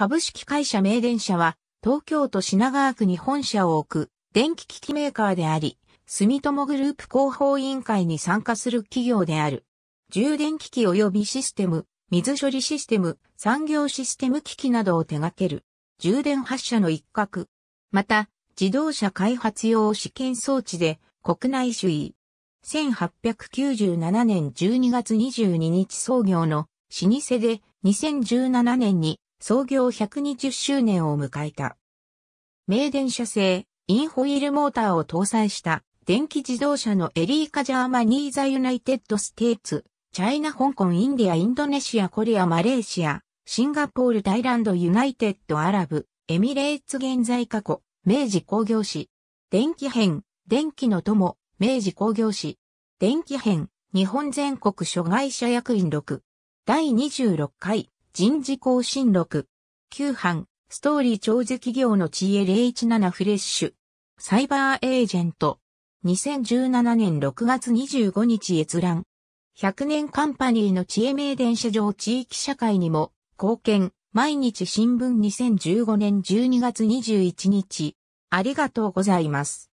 株式会社名電社は、東京都品川区に本社を置く電気機器メーカーであり、住友グループ広報委員会に参加する企業である。充電機器及びシステム、水処理システム、産業システム機器などを手掛ける、充電発射の一角。また、自動車開発用試験装置で国内首位。1897年12月22日創業の老舗で2017年に創業120周年を迎えた。名電車製、インホイールモーターを搭載した電気自動車のエリーカジャーマニーザユナイテッドステーツ、チャイナ香港インディアインドネシアコリアマレーシア、シンガポールタイランドユナイテッドアラブ、エミレーツ現在過去、明治工業史、電気編、電気の友、明治工業史、電気編、日本全国諸外社役員6、第26回人事更新録。旧版、ストーリー長寿企業の知恵017フレッシュ。サイバーエージェント。2017年6月25日閲覧。100年カンパニーの知恵名電車上地域社会にも貢献。毎日新聞2015年12月21日。ありがとうございます。